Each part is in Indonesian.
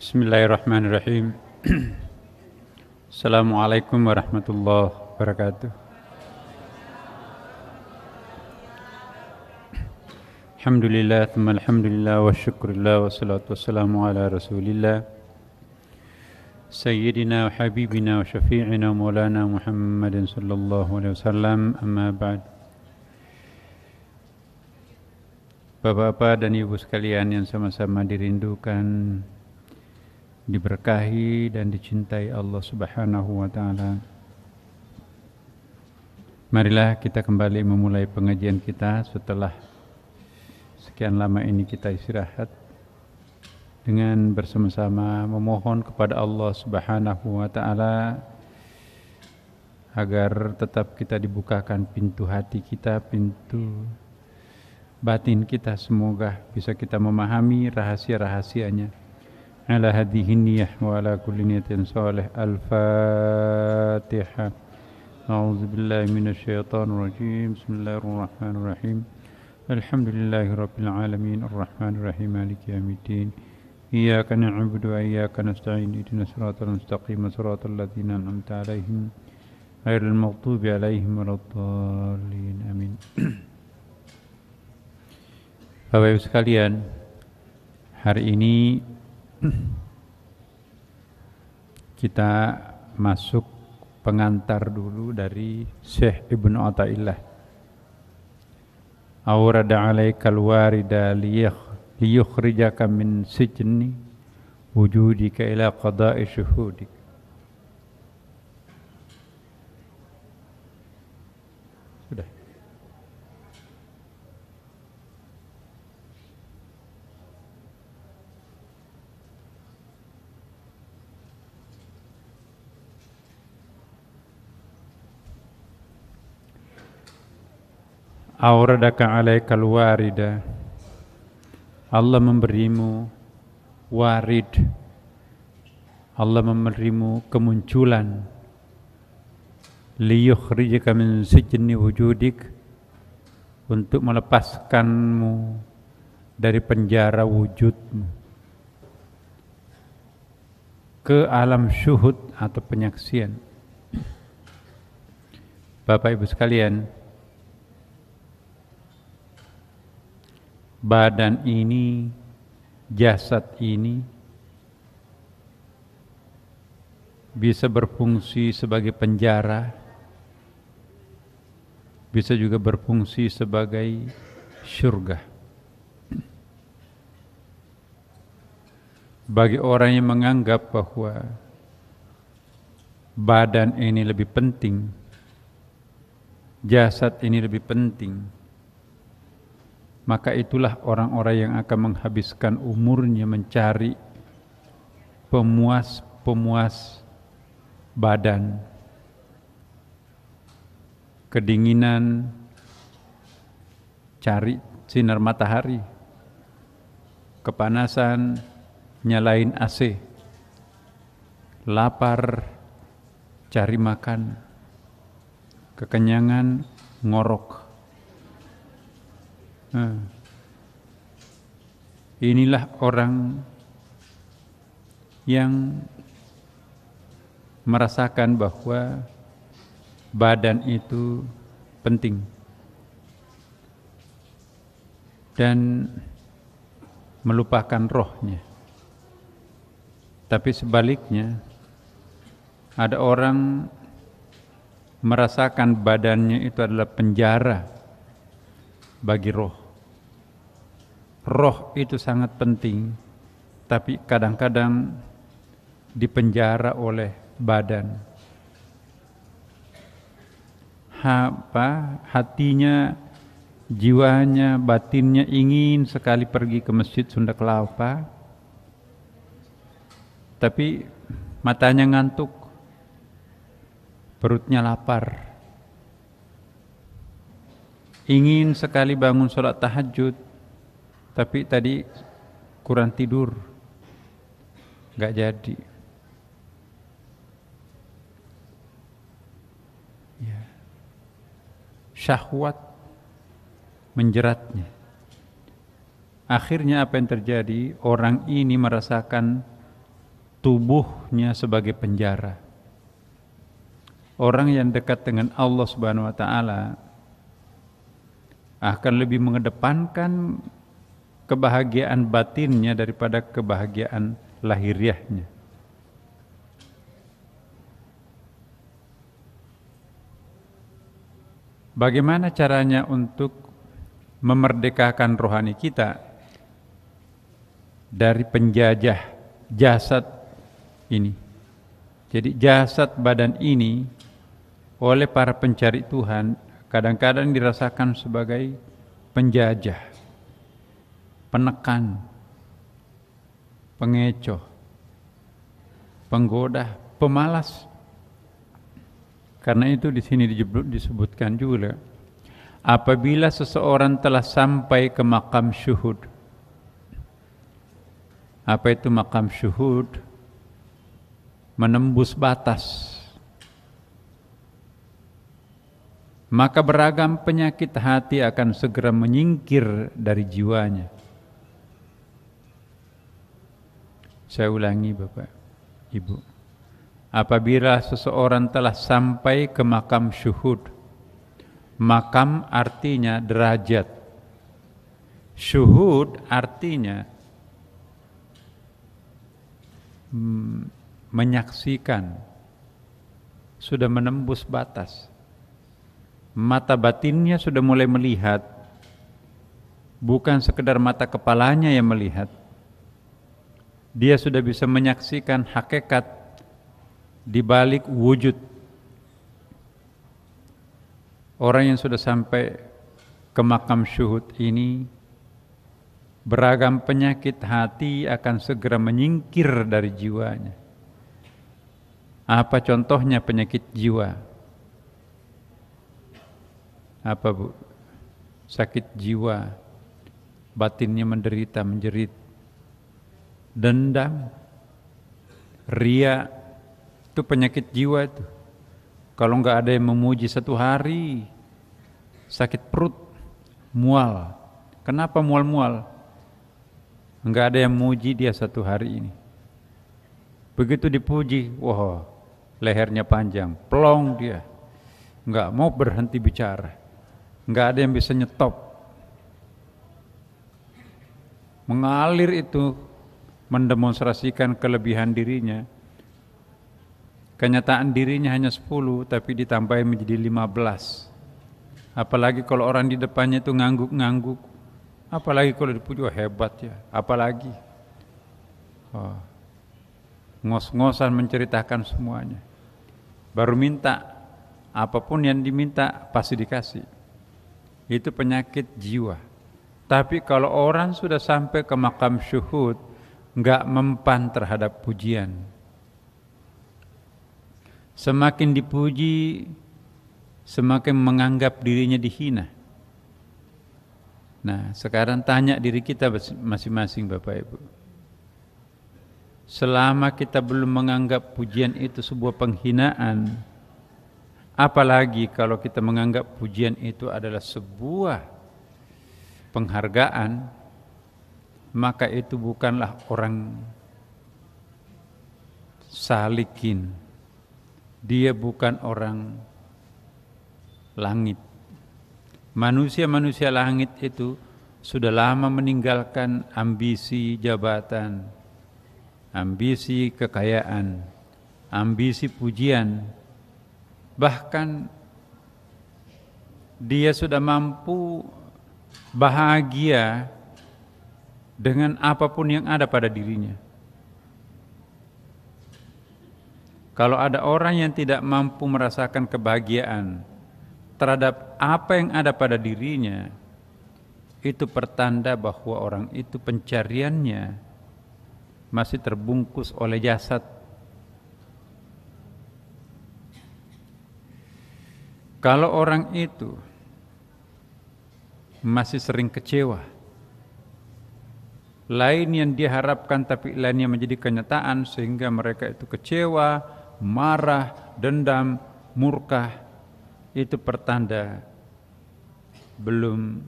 Bismillahirrahmanirrahim. Assalamualaikum warahmatullahi wabarakatuh. Alhamdulillah, thumma alhamdulillah, wa syukurillah, wa salatu wassalamu ala rasulillah. Sayyidina wa habibina wa syafi'ina wa maulana Muhammadin sallallahu alaihi wasallam, amma ba'd. Bapak-bapak dan ibu sekalian yang sama-sama dirindukan diberkahi dan dicintai Allah Subhanahu wa taala. Marilah kita kembali memulai pengajian kita setelah sekian lama ini kita istirahat dengan bersama-sama memohon kepada Allah Subhanahu wa taala agar tetap kita dibukakan pintu hati kita, pintu batin kita semoga bisa kita memahami rahasia-rahasianya على هذه النية وعلى كل نية صالح الفاتحة أعوذ بالله من الشيطان الرجيم بسم الله الرحمن الرحيم الحمد لله رب العالمين الرحمن الرحيم مالك يوم الدين إياك نعبد وإياك نستعين اهدنا الصراط المستقيم صراط الذين أنعمت عليهم غير المغضوب عليهم ولا الضالين آمين Bapak Ibu sekalian, hari ini kita masuk pengantar dulu dari Syekh Ibn Atta'illah. Awrada alaikal warida liyukhrijaka min sijni wujudika ila qada'i syuhudik. Sudah. auradaka alaikal warida Allah memberimu warid Allah memberimu kemunculan liyukhrijaka min sijni wujudik untuk melepaskanmu dari penjara wujudmu ke alam syuhud atau penyaksian Bapak Ibu sekalian, badan ini, jasad ini bisa berfungsi sebagai penjara, bisa juga berfungsi sebagai surga. Bagi orang yang menganggap bahwa badan ini lebih penting, jasad ini lebih penting, maka itulah orang-orang yang akan menghabiskan umurnya mencari pemuas-pemuas badan, kedinginan, cari sinar matahari, kepanasan, nyalain AC, lapar, cari makan, kekenyangan, ngorok. Hmm. inilah orang yang merasakan bahwa badan itu penting dan melupakan rohnya. Tapi sebaliknya, ada orang merasakan badannya itu adalah penjara bagi roh roh itu sangat penting, tapi kadang-kadang dipenjara oleh badan. Ha, apa, hatinya, jiwanya, batinnya ingin sekali pergi ke masjid Sunda Kelapa, tapi matanya ngantuk, perutnya lapar. Ingin sekali bangun sholat tahajud, tapi tadi kurang tidur nggak jadi ya. syahwat menjeratnya akhirnya apa yang terjadi orang ini merasakan tubuhnya sebagai penjara orang yang dekat dengan Allah Subhanahu wa taala akan lebih mengedepankan kebahagiaan batinnya daripada kebahagiaan lahiriahnya. Bagaimana caranya untuk memerdekakan rohani kita dari penjajah jasad ini? Jadi jasad badan ini oleh para pencari Tuhan kadang-kadang dirasakan sebagai penjajah penekan, pengecoh, penggoda, pemalas. Karena itu di sini disebutkan juga apabila seseorang telah sampai ke makam syuhud. Apa itu makam syuhud? Menembus batas. Maka beragam penyakit hati akan segera menyingkir dari jiwanya. Saya ulangi Bapak, Ibu. Apabila seseorang telah sampai ke makam syuhud, makam artinya derajat. Syuhud artinya mm, menyaksikan, sudah menembus batas. Mata batinnya sudah mulai melihat, bukan sekedar mata kepalanya yang melihat, dia sudah bisa menyaksikan hakikat di balik wujud. Orang yang sudah sampai ke makam syuhud ini beragam penyakit hati akan segera menyingkir dari jiwanya. Apa contohnya penyakit jiwa? Apa Bu? Sakit jiwa, batinnya menderita, menjerit, dendam, ria, itu penyakit jiwa itu. Kalau nggak ada yang memuji satu hari, sakit perut, mual. Kenapa mual-mual? nggak ada yang memuji dia satu hari ini. Begitu dipuji, wah, wow, lehernya panjang, plong dia. nggak mau berhenti bicara. nggak ada yang bisa nyetop. Mengalir itu mendemonstrasikan kelebihan dirinya. Kenyataan dirinya hanya 10 tapi ditambah menjadi 15. Apalagi kalau orang di depannya itu ngangguk-ngangguk. Apalagi kalau dipuji oh, hebat ya. Apalagi oh, ngos-ngosan menceritakan semuanya. Baru minta apapun yang diminta pasti dikasih. Itu penyakit jiwa. Tapi kalau orang sudah sampai ke makam syuhud, nggak mempan terhadap pujian. Semakin dipuji, semakin menganggap dirinya dihina. Nah, sekarang tanya diri kita masing-masing Bapak Ibu. Selama kita belum menganggap pujian itu sebuah penghinaan, apalagi kalau kita menganggap pujian itu adalah sebuah penghargaan, maka itu bukanlah orang salikin. Dia bukan orang langit. Manusia-manusia langit itu sudah lama meninggalkan ambisi jabatan, ambisi kekayaan, ambisi pujian. Bahkan dia sudah mampu bahagia dengan apapun yang ada pada dirinya. Kalau ada orang yang tidak mampu merasakan kebahagiaan terhadap apa yang ada pada dirinya, itu pertanda bahwa orang itu pencariannya masih terbungkus oleh jasad. Kalau orang itu masih sering kecewa, lain yang diharapkan tapi lain yang menjadi kenyataan sehingga mereka itu kecewa, marah, dendam, murka Itu pertanda belum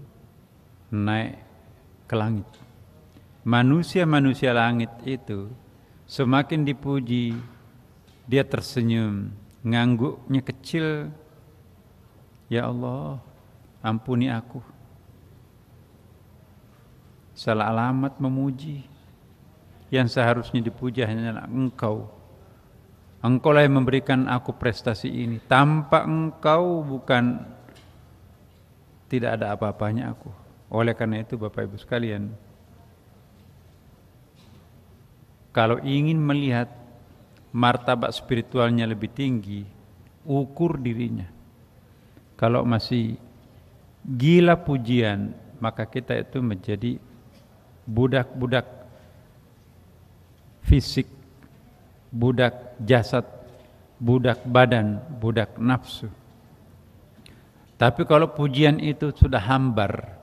naik ke langit. Manusia-manusia langit itu semakin dipuji, dia tersenyum, ngangguknya kecil. Ya Allah, ampuni aku salah alamat memuji yang seharusnya dipuja hanyalah engkau engkau lah yang memberikan aku prestasi ini tanpa engkau bukan tidak ada apa-apanya aku oleh karena itu Bapak Ibu sekalian kalau ingin melihat martabat spiritualnya lebih tinggi ukur dirinya kalau masih gila pujian maka kita itu menjadi budak-budak fisik, budak jasad, budak badan, budak nafsu. Tapi kalau pujian itu sudah hambar,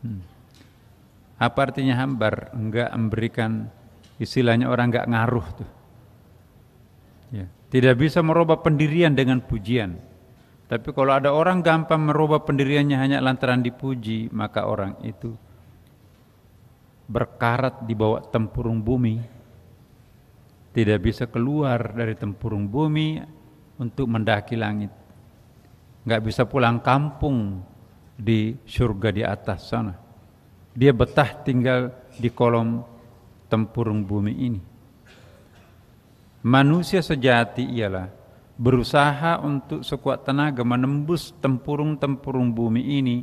hmm. apa artinya hambar? Enggak memberikan istilahnya orang enggak ngaruh tuh. Ya, tidak bisa merubah pendirian dengan pujian. Tapi kalau ada orang gampang merubah pendiriannya hanya lantaran dipuji, maka orang itu berkarat di bawah tempurung bumi tidak bisa keluar dari tempurung bumi untuk mendaki langit nggak bisa pulang kampung di surga di atas sana dia betah tinggal di kolom tempurung bumi ini manusia sejati ialah berusaha untuk sekuat tenaga menembus tempurung-tempurung bumi ini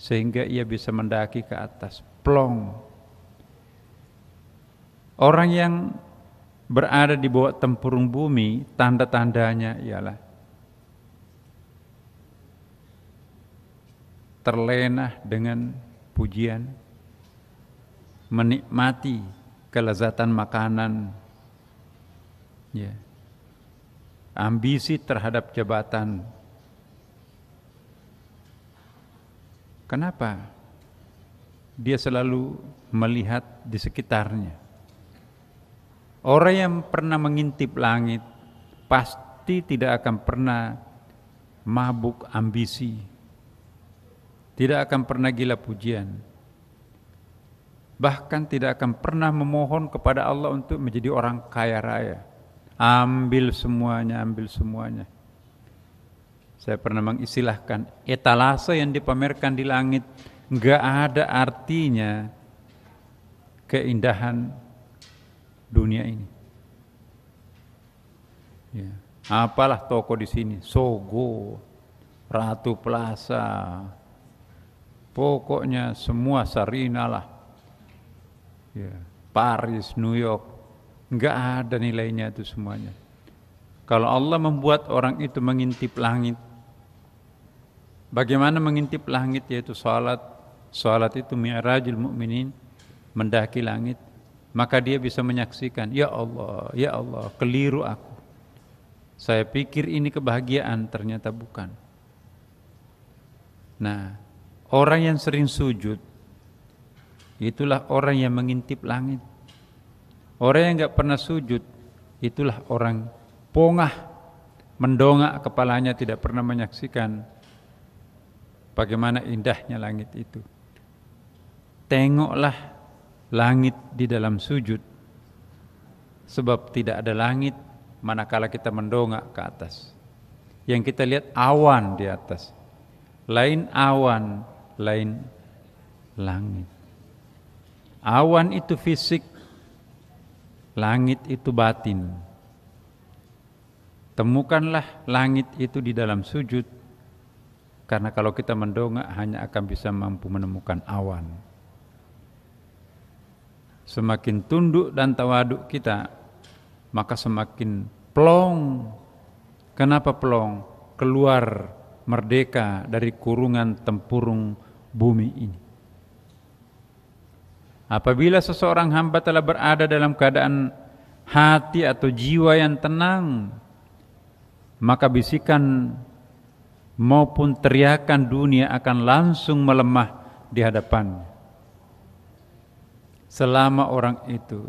sehingga ia bisa mendaki ke atas plong Orang yang berada di bawah tempurung bumi, tanda-tandanya ialah terlena dengan pujian, menikmati kelezatan makanan, ya. ambisi terhadap jabatan. Kenapa? Dia selalu melihat di sekitarnya. Orang yang pernah mengintip langit pasti tidak akan pernah mabuk ambisi, tidak akan pernah gila pujian, bahkan tidak akan pernah memohon kepada Allah untuk menjadi orang kaya raya. Ambil semuanya, ambil semuanya. Saya pernah mengistilahkan etalase yang dipamerkan di langit nggak ada artinya keindahan dunia ini. Ya. Apalah toko di sini, Sogo, Ratu Plaza, pokoknya semua Sarina lah. Ya. Paris, New York, nggak ada nilainya itu semuanya. Kalau Allah membuat orang itu mengintip langit, bagaimana mengintip langit yaitu salat, salat itu mi'rajul mu'minin, mendaki langit, maka dia bisa menyaksikan, ya Allah, ya Allah, keliru aku. Saya pikir ini kebahagiaan, ternyata bukan. Nah, orang yang sering sujud, itulah orang yang mengintip langit. Orang yang nggak pernah sujud, itulah orang pongah, mendongak kepalanya tidak pernah menyaksikan bagaimana indahnya langit itu. Tengoklah langit di dalam sujud sebab tidak ada langit manakala kita mendongak ke atas. Yang kita lihat awan di atas. Lain awan, lain langit. Awan itu fisik, langit itu batin. Temukanlah langit itu di dalam sujud karena kalau kita mendongak hanya akan bisa mampu menemukan awan semakin tunduk dan tawaduk kita, maka semakin plong. Kenapa plong? Keluar merdeka dari kurungan tempurung bumi ini. Apabila seseorang hamba telah berada dalam keadaan hati atau jiwa yang tenang, maka bisikan maupun teriakan dunia akan langsung melemah di hadapannya selama orang itu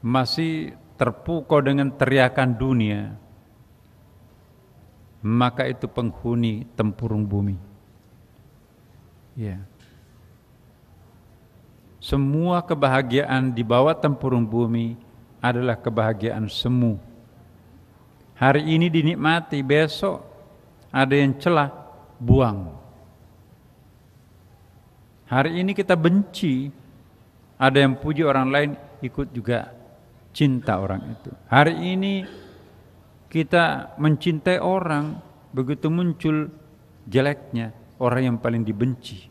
masih terpukau dengan teriakan dunia, maka itu penghuni tempurung bumi. Ya. Semua kebahagiaan di bawah tempurung bumi adalah kebahagiaan semu. Hari ini dinikmati, besok ada yang celah, buang. Hari ini kita benci, ada yang puji orang lain ikut juga cinta orang itu. Hari ini kita mencintai orang, begitu muncul jeleknya, orang yang paling dibenci.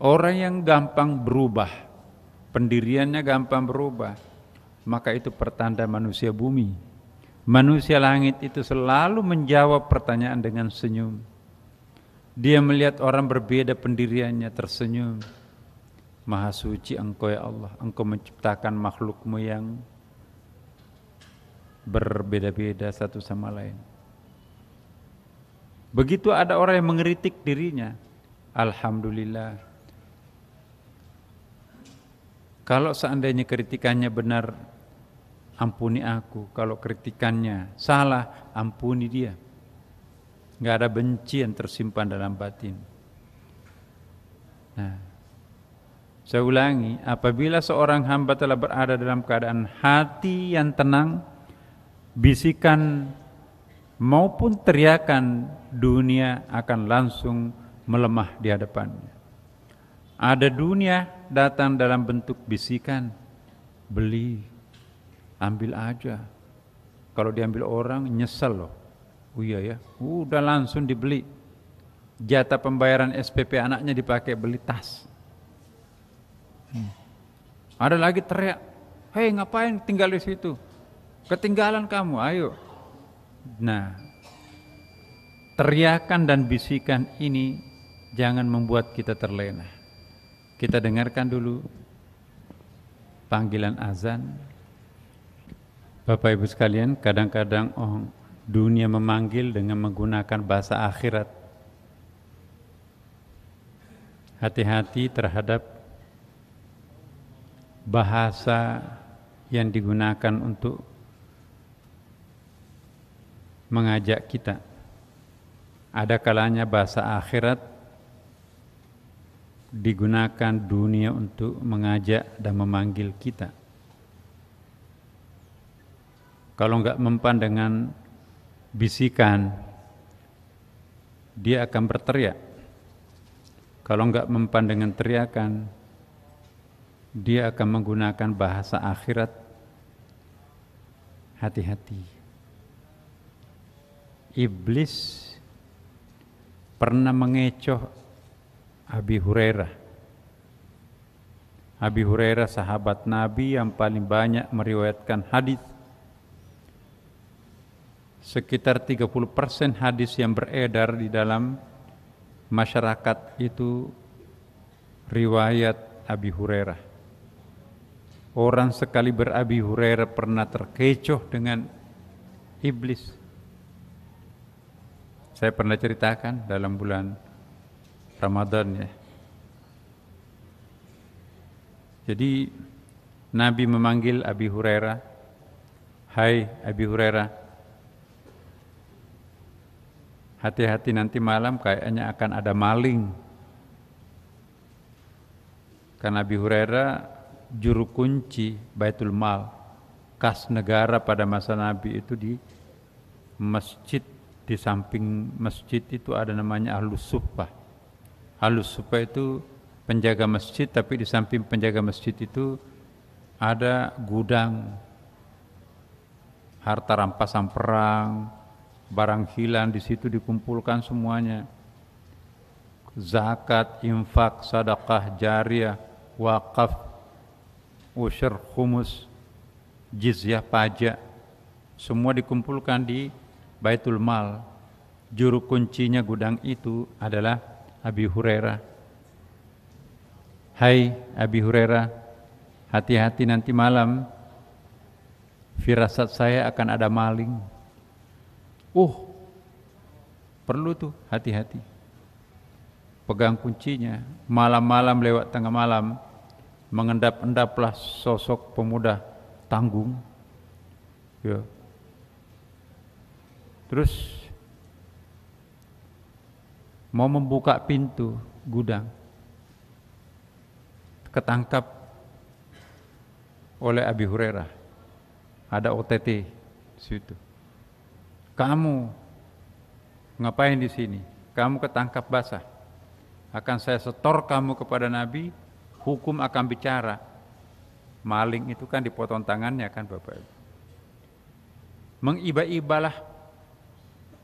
Orang yang gampang berubah, pendiriannya gampang berubah, maka itu pertanda manusia bumi. Manusia langit itu selalu menjawab pertanyaan dengan senyum. Dia melihat orang berbeda pendiriannya tersenyum. Maha suci engkau ya Allah, engkau menciptakan makhlukmu yang berbeda-beda satu sama lain. Begitu ada orang yang mengeritik dirinya, Alhamdulillah. Kalau seandainya kritikannya benar, ampuni aku. Kalau kritikannya salah, ampuni dia nggak ada benci yang tersimpan dalam batin. Nah, saya ulangi, apabila seorang hamba telah berada dalam keadaan hati yang tenang, bisikan maupun teriakan dunia akan langsung melemah di hadapannya. Ada dunia datang dalam bentuk bisikan, beli, ambil aja. Kalau diambil orang, nyesel loh. Oh iya ya, udah langsung dibeli. Jatah pembayaran SPP anaknya dipakai beli tas. Hmm. Ada lagi teriak, hei ngapain tinggal di situ? Ketinggalan kamu, ayo. Nah, teriakan dan bisikan ini jangan membuat kita terlena. Kita dengarkan dulu panggilan azan. Bapak Ibu sekalian, kadang-kadang oh, Dunia memanggil dengan menggunakan bahasa akhirat. Hati-hati terhadap bahasa yang digunakan untuk mengajak kita. Ada kalanya bahasa akhirat digunakan dunia untuk mengajak dan memanggil kita. Kalau enggak mempan dengan bisikan, dia akan berteriak. Kalau enggak mempan dengan teriakan, dia akan menggunakan bahasa akhirat. Hati-hati. Iblis pernah mengecoh Abi Hurairah. Abi Hurairah sahabat Nabi yang paling banyak meriwayatkan hadis sekitar 30% hadis yang beredar di dalam masyarakat itu riwayat Abi Hurairah. Orang sekali berabi Hurairah pernah terkecoh dengan iblis. Saya pernah ceritakan dalam bulan Ramadan ya. Jadi Nabi memanggil Abi Hurairah, "Hai Abi Hurairah, hati-hati nanti malam kayaknya akan ada maling. Karena Nabi Hurairah juru kunci Baitul Mal, kas negara pada masa Nabi itu di masjid di samping masjid itu ada namanya Ahlus supah. Ahlus supah itu penjaga masjid tapi di samping penjaga masjid itu ada gudang harta rampasan perang, barang hilang di situ dikumpulkan semuanya. Zakat, infak, sadakah, jariah, wakaf, usher, humus, jizyah pajak, semua dikumpulkan di Baitul Mal. Juru kuncinya gudang itu adalah Abi Hurairah. Hai Abi Hurairah, hati-hati nanti malam firasat saya akan ada maling Uh, perlu tuh hati-hati. Pegang kuncinya. Malam-malam lewat tengah malam mengendap-endaplah sosok pemuda tanggung. Ya. Terus mau membuka pintu gudang. Ketangkap oleh Abi Hurairah. Ada OTT situ kamu ngapain di sini? Kamu ketangkap basah. Akan saya setor kamu kepada Nabi, hukum akan bicara. Maling itu kan dipotong tangannya kan Bapak Ibu. Mengiba-ibalah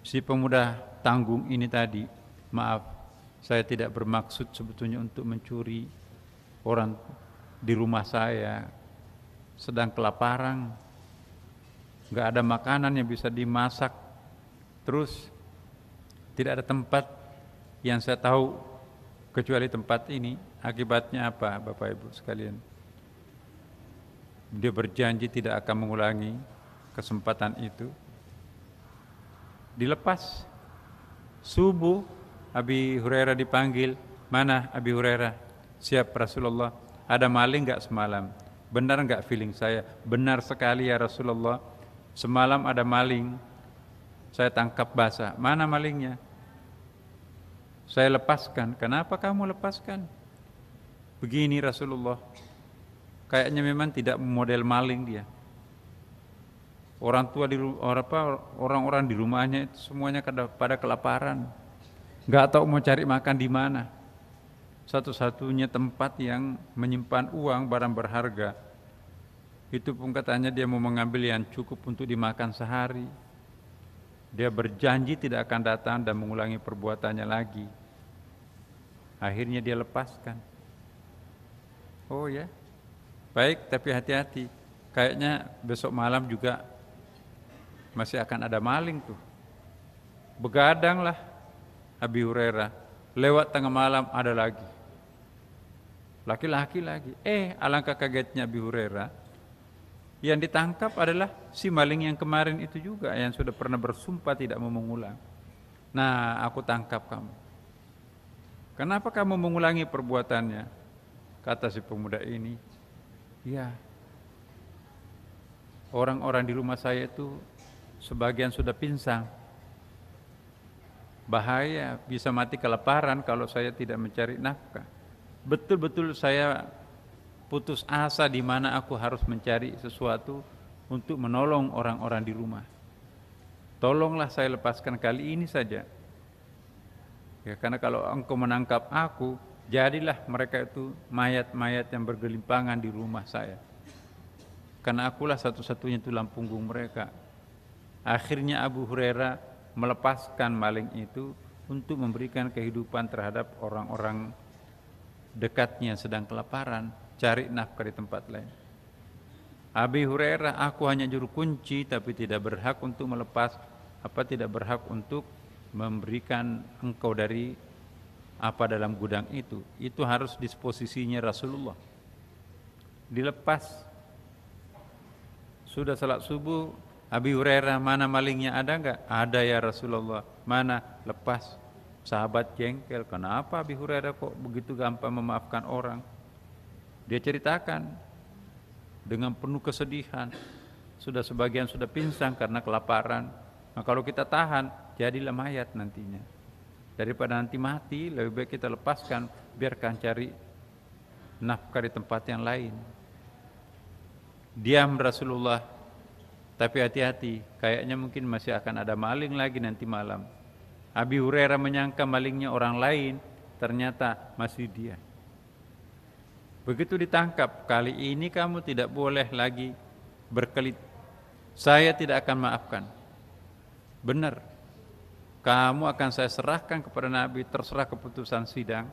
si pemuda tanggung ini tadi. Maaf, saya tidak bermaksud sebetulnya untuk mencuri orang di rumah saya sedang kelaparan nggak ada makanan yang bisa dimasak terus tidak ada tempat yang saya tahu kecuali tempat ini akibatnya apa Bapak Ibu sekalian dia berjanji tidak akan mengulangi kesempatan itu dilepas subuh Abi Hurairah dipanggil mana Abi Hurairah siap Rasulullah ada maling nggak semalam benar nggak feeling saya benar sekali ya Rasulullah Semalam ada maling, saya tangkap basah. Mana malingnya? Saya lepaskan. Kenapa kamu lepaskan? Begini Rasulullah. Kayaknya memang tidak model maling dia. Orang tua di orang apa orang-orang di rumahnya itu semuanya pada kelaparan. Gak tahu mau cari makan di mana. Satu-satunya tempat yang menyimpan uang barang berharga itu pun katanya dia mau mengambil yang cukup untuk dimakan sehari. Dia berjanji tidak akan datang dan mengulangi perbuatannya lagi. Akhirnya dia lepaskan. Oh ya, baik tapi hati-hati. Kayaknya besok malam juga masih akan ada maling tuh. Begadanglah Abi Hurairah. Lewat tengah malam ada lagi. Laki-laki lagi. Eh alangkah kagetnya Abi Hurairah yang ditangkap adalah si maling yang kemarin itu juga yang sudah pernah bersumpah tidak mau mengulang. Nah, aku tangkap kamu. Kenapa kamu mengulangi perbuatannya? Kata si pemuda ini, ya orang-orang di rumah saya itu sebagian sudah pingsan. Bahaya bisa mati kelaparan kalau saya tidak mencari nafkah. Betul-betul saya putus asa di mana aku harus mencari sesuatu untuk menolong orang-orang di rumah. Tolonglah saya lepaskan kali ini saja. Ya, karena kalau engkau menangkap aku, jadilah mereka itu mayat-mayat yang bergelimpangan di rumah saya. Karena akulah satu-satunya tulang punggung mereka. Akhirnya Abu Hurairah melepaskan maling itu untuk memberikan kehidupan terhadap orang-orang dekatnya sedang kelaparan cari nafkah di tempat lain. Abi Hurairah, aku hanya juru kunci tapi tidak berhak untuk melepas apa tidak berhak untuk memberikan engkau dari apa dalam gudang itu. Itu harus disposisinya Rasulullah. Dilepas. Sudah salat subuh, Abi Hurairah, mana malingnya ada enggak? Ada ya Rasulullah. Mana? Lepas. Sahabat jengkel, kenapa Abi Hurairah kok begitu gampang memaafkan orang? Dia ceritakan dengan penuh kesedihan. Sudah sebagian sudah pingsan karena kelaparan. Nah, kalau kita tahan, jadilah mayat nantinya. Daripada nanti mati, lebih baik kita lepaskan, biarkan cari nafkah di tempat yang lain. Diam Rasulullah, tapi hati-hati, kayaknya mungkin masih akan ada maling lagi nanti malam. Abi Hurairah menyangka malingnya orang lain, ternyata masih dia. Begitu ditangkap, kali ini kamu tidak boleh lagi berkelit. Saya tidak akan maafkan. Benar. Kamu akan saya serahkan kepada Nabi, terserah keputusan sidang.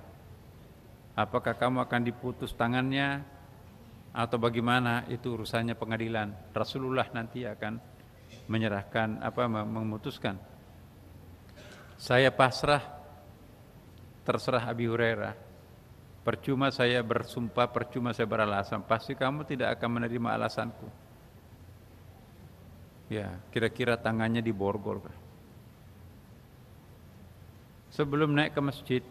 Apakah kamu akan diputus tangannya atau bagaimana itu urusannya pengadilan. Rasulullah nanti akan menyerahkan apa memutuskan. Saya pasrah terserah Abi Hurairah Percuma saya bersumpah, percuma saya beralasan, pasti kamu tidak akan menerima alasanku. Ya, kira-kira tangannya diborgol. Sebelum naik ke masjid,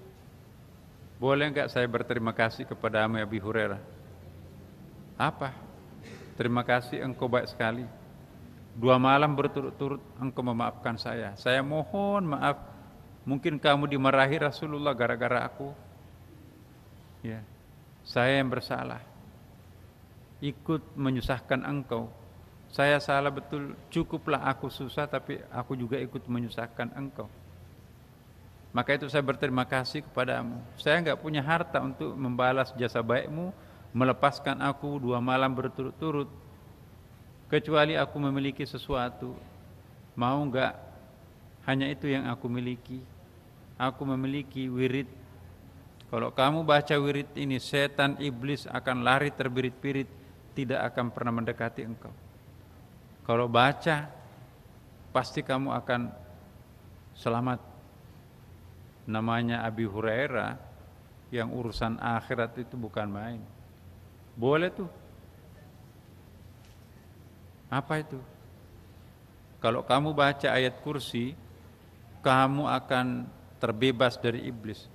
boleh nggak saya berterima kasih kepadamu Abi Hurairah? Apa? Terima kasih engkau baik sekali. Dua malam berturut-turut engkau memaafkan saya. Saya mohon maaf. Mungkin kamu dimarahi Rasulullah gara-gara aku ya saya yang bersalah ikut menyusahkan engkau saya salah betul cukuplah aku susah tapi aku juga ikut menyusahkan engkau maka itu saya berterima kasih kepadamu saya nggak punya harta untuk membalas jasa baikmu melepaskan aku dua malam berturut-turut kecuali aku memiliki sesuatu mau nggak hanya itu yang aku miliki aku memiliki wirid kalau kamu baca wirid ini, setan iblis akan lari terbirit-birit, tidak akan pernah mendekati engkau. Kalau baca, pasti kamu akan selamat. Namanya Abi Hurairah, yang urusan akhirat itu bukan main. Boleh tuh. Apa itu? Kalau kamu baca ayat kursi, kamu akan terbebas dari iblis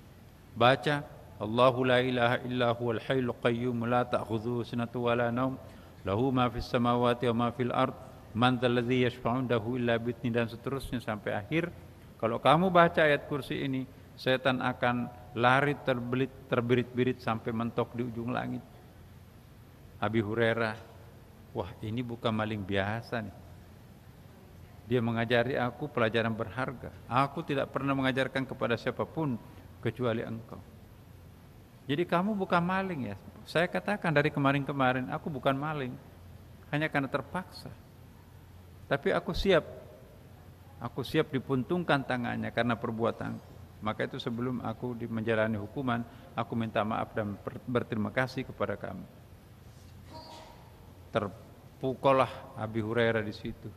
Baca Allahu la ilaha illa huwal hayyul qayyum la ta'khudhu sinatu wa la nawm lahu ma fis samawati wa ma fil ard man dzalladzi yashfa'u indahu illa bi'tni dan seterusnya sampai akhir. Kalau kamu baca ayat kursi ini, setan akan lari terbelit terbirit-birit sampai mentok di ujung langit. Abi Hurairah, wah ini bukan maling biasa nih. Dia mengajari aku pelajaran berharga. Aku tidak pernah mengajarkan kepada siapapun kecuali engkau. Jadi kamu bukan maling ya. Saya katakan dari kemarin-kemarin, aku bukan maling. Hanya karena terpaksa. Tapi aku siap. Aku siap dipuntungkan tangannya karena perbuatanku. Maka itu sebelum aku menjalani hukuman, aku minta maaf dan berterima kasih kepada kamu. Terpukullah Abi Hurairah di situ.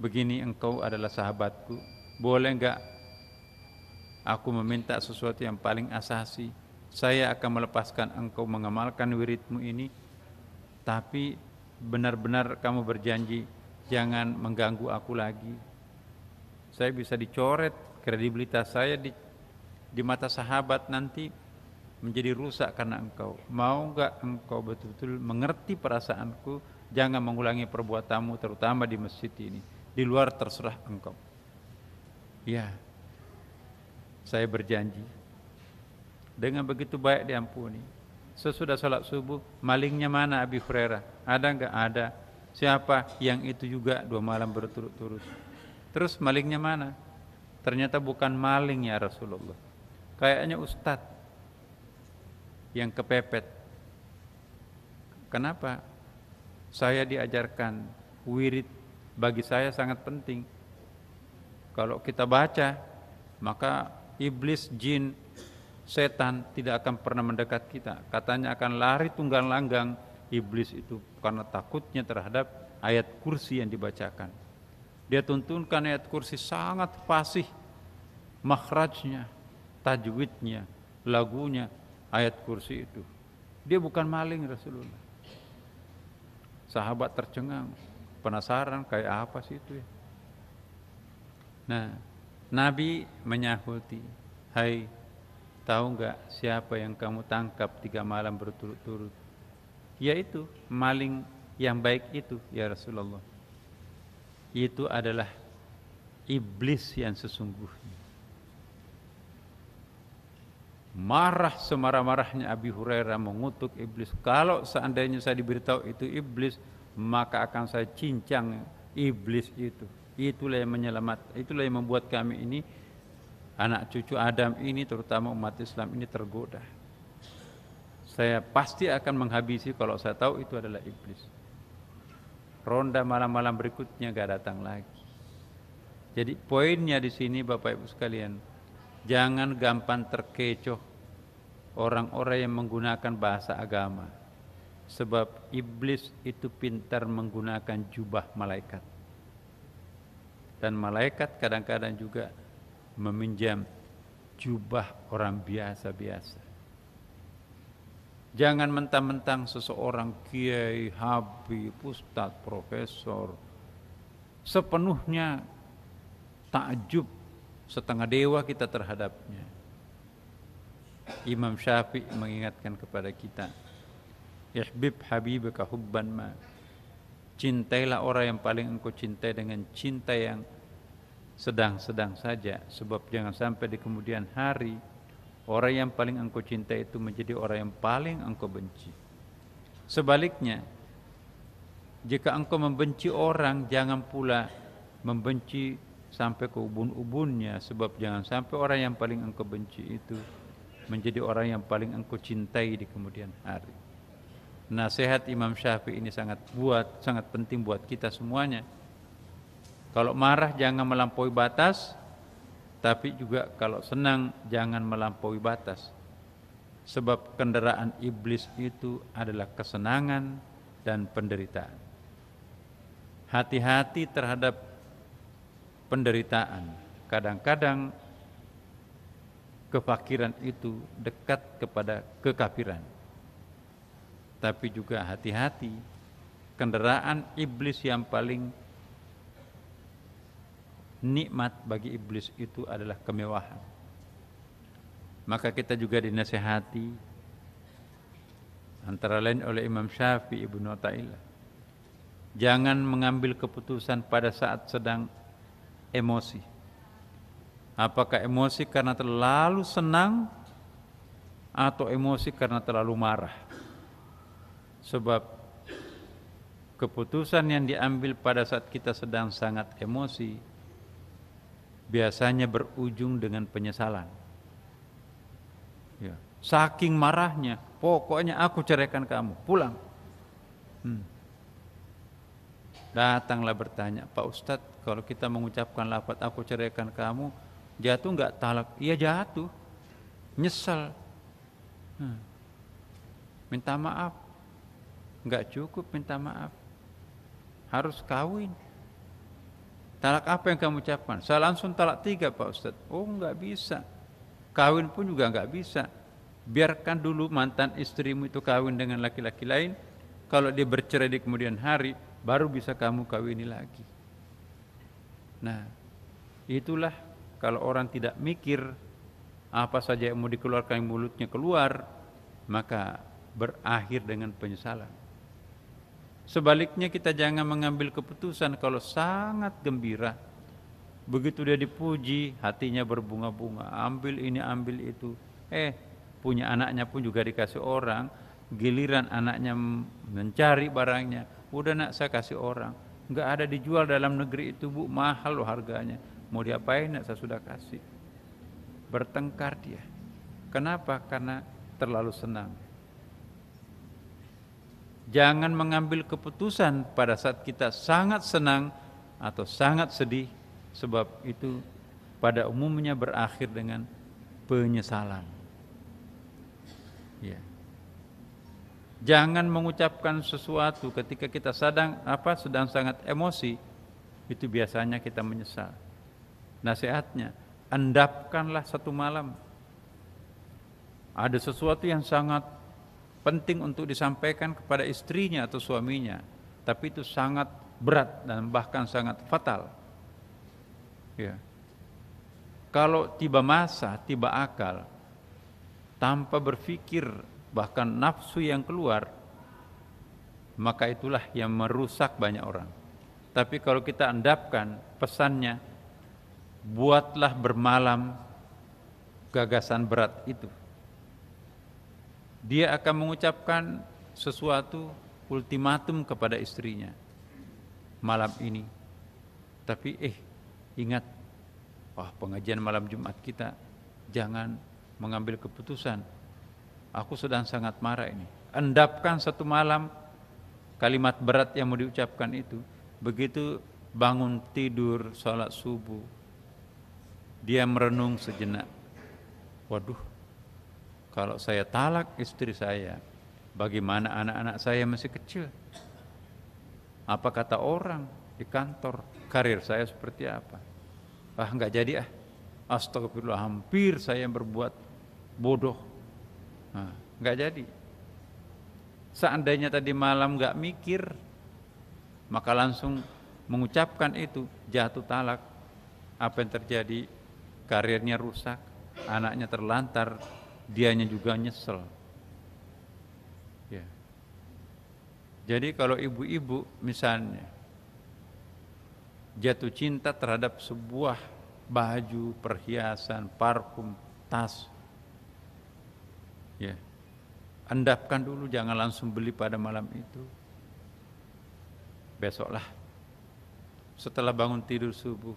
Begini engkau adalah sahabatku. Boleh enggak Aku meminta sesuatu yang paling asasi. Saya akan melepaskan engkau mengamalkan wiridmu ini, tapi benar-benar kamu berjanji jangan mengganggu aku lagi. Saya bisa dicoret kredibilitas saya di, di mata sahabat nanti menjadi rusak karena engkau. Mau enggak engkau betul-betul mengerti perasaanku, jangan mengulangi perbuatanmu terutama di masjid ini. Di luar terserah engkau. Ya, saya berjanji. Dengan begitu baik diampuni. Sesudah salat subuh, malingnya mana Abi Hurairah? Ada enggak? Ada. Siapa yang itu juga dua malam berturut-turut? Terus malingnya mana? Ternyata bukan maling ya Rasulullah. Kayaknya ustadz yang kepepet. Kenapa? Saya diajarkan wirid bagi saya sangat penting. Kalau kita baca, maka iblis, jin, setan tidak akan pernah mendekat kita. Katanya akan lari tunggang langgang iblis itu karena takutnya terhadap ayat kursi yang dibacakan. Dia tuntunkan ayat kursi sangat fasih makhrajnya, tajwidnya, lagunya ayat kursi itu. Dia bukan maling Rasulullah. Sahabat tercengang, penasaran kayak apa sih itu ya. Nah, Nabi menyahuti, Hai, tahu nggak siapa yang kamu tangkap tiga malam berturut-turut? Yaitu maling yang baik itu, ya Rasulullah. Itu adalah iblis yang sesungguhnya. Marah semarah-marahnya Abi Hurairah mengutuk iblis. Kalau seandainya saya diberitahu itu iblis, maka akan saya cincang iblis itu. Itulah yang menyelamat, itulah yang membuat kami ini anak cucu Adam ini terutama umat Islam ini tergoda. Saya pasti akan menghabisi kalau saya tahu itu adalah iblis. Ronda malam-malam berikutnya gak datang lagi. Jadi poinnya di sini Bapak Ibu sekalian, jangan gampang terkecoh orang-orang yang menggunakan bahasa agama sebab iblis itu pintar menggunakan jubah malaikat dan malaikat kadang-kadang juga meminjam jubah orang biasa-biasa. Jangan mentang-mentang seseorang kiai, habib, ustadz, profesor sepenuhnya takjub setengah dewa kita terhadapnya. Imam Syafi'i mengingatkan kepada kita, "Ihbib habibaka hubban ma." Cintailah orang yang paling engkau cintai dengan cinta yang sedang-sedang saja. Sebab jangan sampai di kemudian hari orang yang paling engkau cintai itu menjadi orang yang paling engkau benci. Sebaliknya, jika engkau membenci orang, jangan pula membenci sampai ke ubun-ubunnya. Sebab jangan sampai orang yang paling engkau benci itu menjadi orang yang paling engkau cintai di kemudian hari nasihat Imam Syafi'i ini sangat buat sangat penting buat kita semuanya. Kalau marah jangan melampaui batas, tapi juga kalau senang jangan melampaui batas. Sebab kendaraan iblis itu adalah kesenangan dan penderitaan. Hati-hati terhadap penderitaan. Kadang-kadang kefakiran itu dekat kepada kekafiran tapi juga hati-hati. Kendaraan iblis yang paling nikmat bagi iblis itu adalah kemewahan. Maka kita juga dinasehati antara lain oleh Imam Syafi'i Ibnu Ta'illah. Jangan mengambil keputusan pada saat sedang emosi. Apakah emosi karena terlalu senang atau emosi karena terlalu marah? Sebab keputusan yang diambil pada saat kita sedang sangat emosi biasanya berujung dengan penyesalan. Ya. Saking marahnya, pokoknya aku ceraikan kamu, pulang. Hmm. Datanglah bertanya, Pak Ustadz, kalau kita mengucapkan lafat aku ceraikan kamu, jatuh nggak talak? Iya jatuh, nyesel Hmm. Minta maaf, nggak cukup minta maaf. Harus kawin. Talak apa yang kamu ucapkan? Saya langsung talak tiga Pak Ustadz. Oh nggak bisa. Kawin pun juga nggak bisa. Biarkan dulu mantan istrimu itu kawin dengan laki-laki lain. Kalau dia bercerai di kemudian hari, baru bisa kamu kawini lagi. Nah, itulah kalau orang tidak mikir apa saja yang mau dikeluarkan mulutnya keluar, maka berakhir dengan penyesalan. Sebaliknya kita jangan mengambil keputusan kalau sangat gembira. Begitu dia dipuji, hatinya berbunga-bunga. Ambil ini, ambil itu. Eh, punya anaknya pun juga dikasih orang. Giliran anaknya mencari barangnya. Udah nak saya kasih orang. Enggak ada dijual dalam negeri itu bu, mahal loh harganya. Mau diapain nak saya sudah kasih. Bertengkar dia. Kenapa? Karena terlalu senang. Jangan mengambil keputusan pada saat kita sangat senang atau sangat sedih sebab itu pada umumnya berakhir dengan penyesalan. Ya. Jangan mengucapkan sesuatu ketika kita sedang apa sedang sangat emosi itu biasanya kita menyesal. Nasihatnya, endapkanlah satu malam. Ada sesuatu yang sangat penting untuk disampaikan kepada istrinya atau suaminya, tapi itu sangat berat dan bahkan sangat fatal. Ya. Kalau tiba masa, tiba akal, tanpa berpikir bahkan nafsu yang keluar, maka itulah yang merusak banyak orang. Tapi kalau kita endapkan pesannya, buatlah bermalam gagasan berat itu dia akan mengucapkan sesuatu ultimatum kepada istrinya malam ini. Tapi eh ingat, wah pengajian malam Jumat kita jangan mengambil keputusan. Aku sedang sangat marah ini. Endapkan satu malam kalimat berat yang mau diucapkan itu. Begitu bangun tidur, sholat subuh, dia merenung sejenak. Waduh, kalau saya talak istri saya, bagaimana anak-anak saya masih kecil? Apa kata orang di kantor? Karir saya seperti apa? Ah nggak jadi ah. Astagfirullah, hampir saya berbuat bodoh. Nah, nggak jadi. Seandainya tadi malam nggak mikir, maka langsung mengucapkan itu jatuh talak. Apa yang terjadi? Karirnya rusak, anaknya terlantar, dianya juga nyesel. Ya. Jadi kalau ibu-ibu misalnya jatuh cinta terhadap sebuah baju, perhiasan, parfum, tas, ya, endapkan dulu, jangan langsung beli pada malam itu. Besoklah, setelah bangun tidur subuh,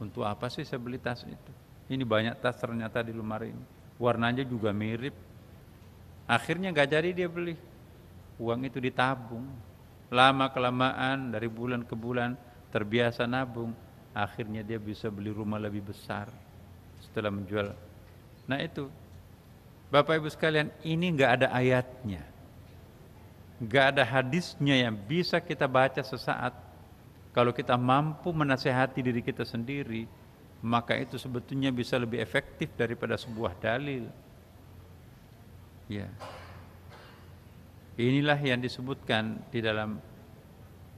untuk apa sih saya beli tas itu? Ini banyak tas ternyata di lemari ini warnanya juga mirip. Akhirnya nggak jadi dia beli. Uang itu ditabung. Lama kelamaan dari bulan ke bulan terbiasa nabung. Akhirnya dia bisa beli rumah lebih besar setelah menjual. Nah itu, Bapak Ibu sekalian ini nggak ada ayatnya. Gak ada hadisnya yang bisa kita baca sesaat. Kalau kita mampu menasehati diri kita sendiri, maka itu sebetulnya bisa lebih efektif daripada sebuah dalil. Ya. Inilah yang disebutkan di dalam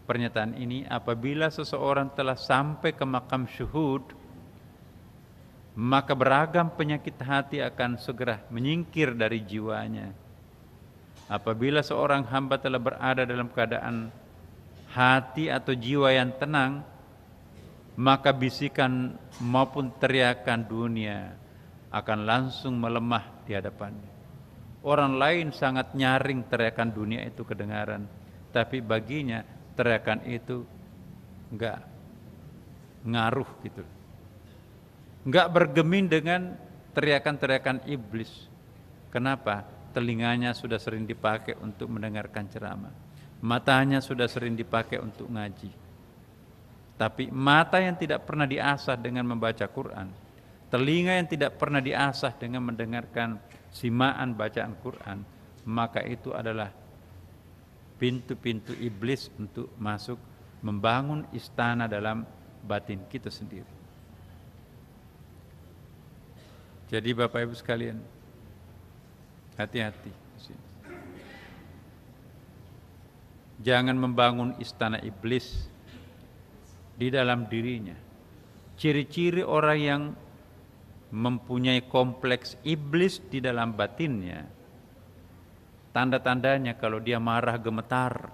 pernyataan ini apabila seseorang telah sampai ke makam syuhud maka beragam penyakit hati akan segera menyingkir dari jiwanya. Apabila seorang hamba telah berada dalam keadaan hati atau jiwa yang tenang, maka bisikan maupun teriakan dunia akan langsung melemah di hadapannya. Orang lain sangat nyaring teriakan dunia itu kedengaran, tapi baginya teriakan itu enggak ngaruh gitu. Enggak bergeming dengan teriakan-teriakan iblis. Kenapa? Telinganya sudah sering dipakai untuk mendengarkan ceramah. Matanya sudah sering dipakai untuk ngaji tapi mata yang tidak pernah diasah dengan membaca Quran, telinga yang tidak pernah diasah dengan mendengarkan simaan bacaan Quran, maka itu adalah pintu-pintu iblis untuk masuk membangun istana dalam batin kita sendiri. Jadi Bapak Ibu sekalian, hati-hati. Jangan membangun istana iblis di dalam dirinya. Ciri-ciri orang yang mempunyai kompleks iblis di dalam batinnya, tanda-tandanya kalau dia marah gemetar,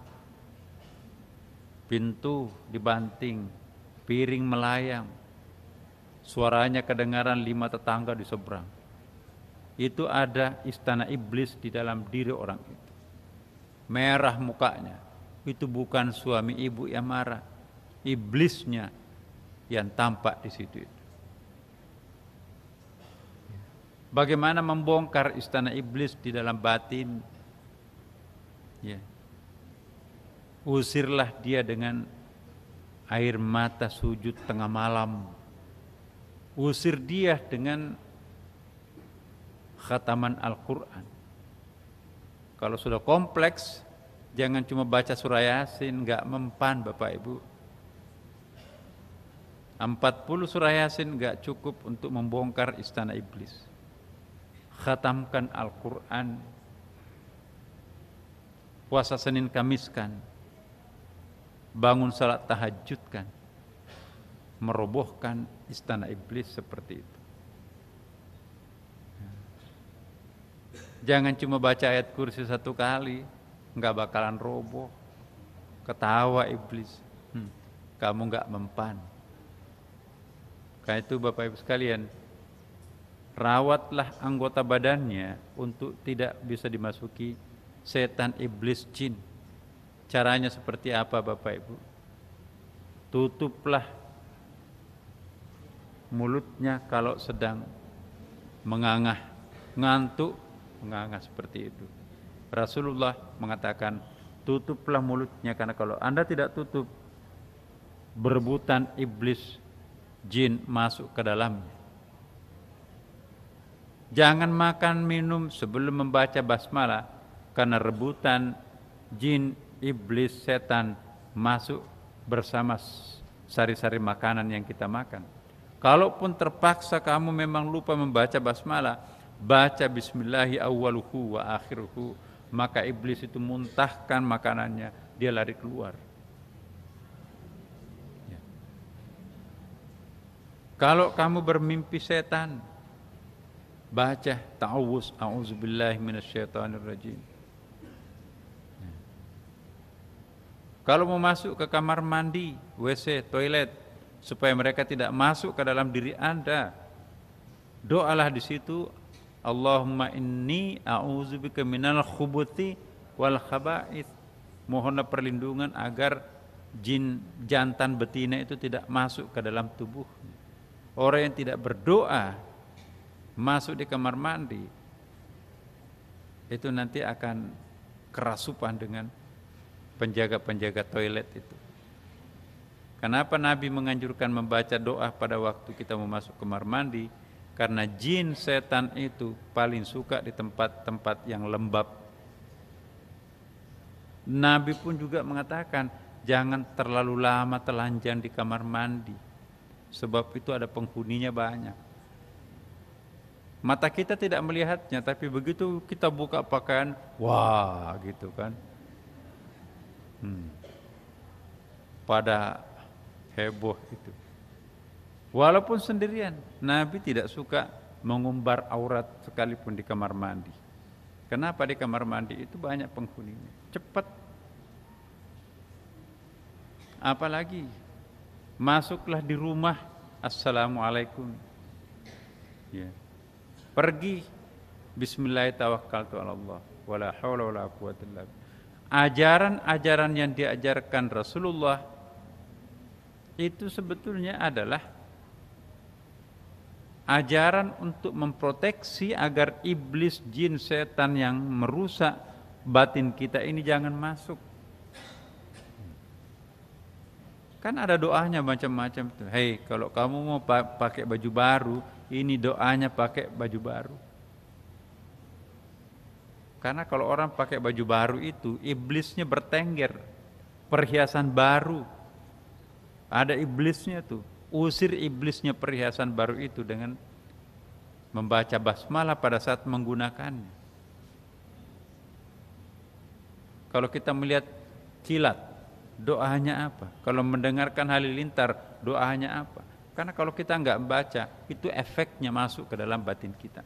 pintu dibanting, piring melayang, suaranya kedengaran lima tetangga di seberang. Itu ada istana iblis di dalam diri orang itu. Merah mukanya. Itu bukan suami ibu yang marah iblisnya yang tampak di situ Bagaimana membongkar istana iblis di dalam batin? Ya. Usirlah dia dengan air mata sujud tengah malam. Usir dia dengan khataman Al-Quran. Kalau sudah kompleks, jangan cuma baca surah yasin, nggak mempan Bapak Ibu. 40 surah Yasin enggak cukup untuk membongkar istana iblis. Khatamkan Al-Quran. Puasa Senin Kamiskan. Bangun salat tahajudkan. Merobohkan istana iblis seperti itu. Jangan cuma baca ayat kursi satu kali, nggak bakalan roboh. Ketawa iblis, hmm, kamu nggak mempan. Karena itu Bapak Ibu sekalian, rawatlah anggota badannya untuk tidak bisa dimasuki setan iblis jin. Caranya seperti apa Bapak Ibu? Tutuplah mulutnya kalau sedang mengangah, ngantuk, mengangah seperti itu. Rasulullah mengatakan, tutuplah mulutnya karena kalau Anda tidak tutup, berebutan iblis jin masuk ke dalamnya. Jangan makan minum sebelum membaca basmalah karena rebutan jin, iblis, setan masuk bersama sari-sari makanan yang kita makan. Kalaupun terpaksa kamu memang lupa membaca basmalah, baca bismillahi awaluhu wa akhiruhu, maka iblis itu muntahkan makanannya, dia lari keluar. Kalau kamu bermimpi setan, baca ta'awuz a'udzubillahi minasyaitonirrajim. Kalau mau masuk ke kamar mandi, WC, toilet, supaya mereka tidak masuk ke dalam diri Anda, doalah di situ Allahumma inni a'udzubika minal khubuti wal khaba'ith. Mohonlah perlindungan agar jin jantan betina itu tidak masuk ke dalam tubuhnya. Orang yang tidak berdoa masuk di kamar mandi itu nanti akan kerasupan dengan penjaga-penjaga toilet itu. Kenapa Nabi menganjurkan membaca doa pada waktu kita mau masuk kamar mandi? Karena jin setan itu paling suka di tempat-tempat yang lembab. Nabi pun juga mengatakan, jangan terlalu lama telanjang di kamar mandi sebab itu ada penghuninya banyak. Mata kita tidak melihatnya, tapi begitu kita buka pakaian, wah gitu kan. Hmm. Pada heboh itu. Walaupun sendirian, Nabi tidak suka mengumbar aurat sekalipun di kamar mandi. Kenapa di kamar mandi itu banyak penghuninya, cepat. Apalagi masuklah di rumah assalamualaikum ya pergi bismillahirrahmanirrahim ajaran-ajaran yang diajarkan Rasulullah itu sebetulnya adalah ajaran untuk memproteksi agar iblis jin setan yang merusak batin kita ini jangan masuk Kan ada doanya macam-macam tuh. Hei, kalau kamu mau pakai baju baru, ini doanya pakai baju baru. Karena kalau orang pakai baju baru itu, iblisnya bertengger. Perhiasan baru. Ada iblisnya tuh. Usir iblisnya perhiasan baru itu dengan membaca basmalah pada saat menggunakannya. Kalau kita melihat kilat, doanya apa? Kalau mendengarkan halilintar, doanya apa? Karena kalau kita nggak baca, itu efeknya masuk ke dalam batin kita.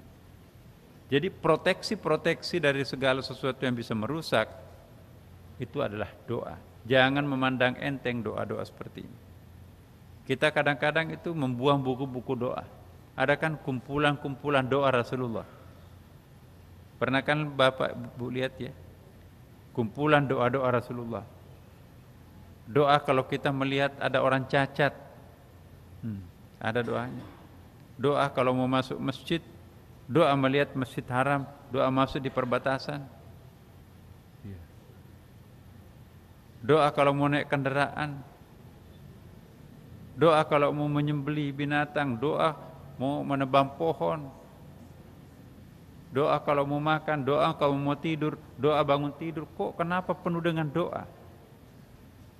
Jadi proteksi-proteksi dari segala sesuatu yang bisa merusak, itu adalah doa. Jangan memandang enteng doa-doa seperti ini. Kita kadang-kadang itu membuang buku-buku doa. Ada kan kumpulan-kumpulan doa Rasulullah. Pernah kan Bapak Bu lihat ya? Kumpulan doa-doa Rasulullah Doa kalau kita melihat ada orang cacat, hmm, ada doanya. Doa kalau mau masuk masjid, doa melihat masjid haram, doa masuk di perbatasan. Iya. Doa kalau mau naik kendaraan, doa kalau mau menyembeli binatang, doa mau menebang pohon, doa kalau mau makan, doa kalau mau tidur, doa bangun tidur. Kok kenapa penuh dengan doa?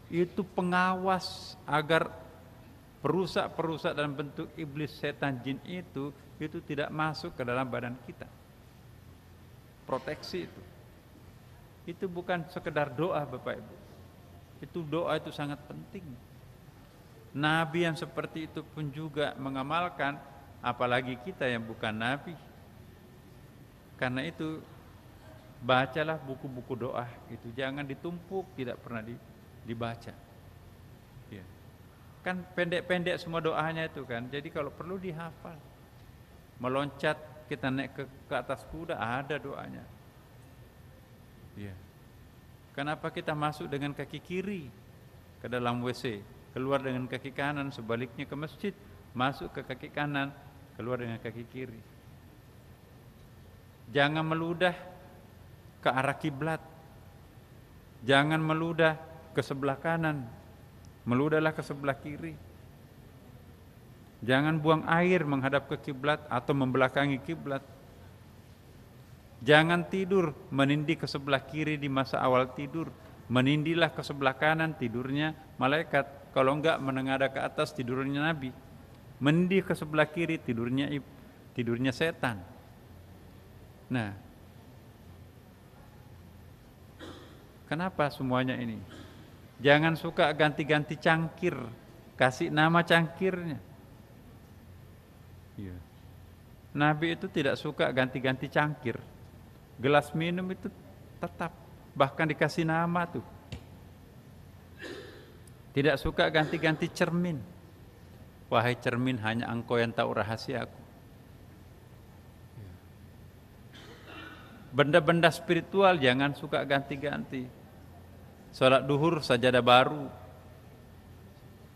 itu pengawas agar perusak-perusak dalam bentuk iblis setan jin itu itu tidak masuk ke dalam badan kita proteksi itu itu bukan sekedar doa Bapak Ibu itu doa itu sangat penting Nabi yang seperti itu pun juga mengamalkan apalagi kita yang bukan Nabi karena itu bacalah buku-buku doa itu jangan ditumpuk tidak pernah di dibaca. Ya. Kan pendek-pendek semua doanya itu kan. Jadi kalau perlu dihafal. Meloncat kita naik ke, ke atas kuda ada doanya. Ya. Kenapa kita masuk dengan kaki kiri ke dalam WC, keluar dengan kaki kanan sebaliknya ke masjid, masuk ke kaki kanan, keluar dengan kaki kiri. Jangan meludah ke arah kiblat. Jangan meludah ke sebelah kanan, meludahlah ke sebelah kiri. Jangan buang air menghadap ke kiblat atau membelakangi kiblat. Jangan tidur menindi ke sebelah kiri di masa awal tidur, menindilah ke sebelah kanan tidurnya malaikat. Kalau enggak menengadah ke atas tidurnya nabi. Menindi ke sebelah kiri tidurnya tidurnya setan. Nah, kenapa semuanya ini? Jangan suka ganti-ganti cangkir, kasih nama cangkirnya. Ya. Nabi itu tidak suka ganti-ganti cangkir. Gelas minum itu tetap bahkan dikasih nama tuh. Tidak suka ganti-ganti cermin. Wahai cermin hanya engkau yang tahu rahasia aku. Iya. Benda-benda spiritual jangan suka ganti-ganti. Salat duhur sajadah baru.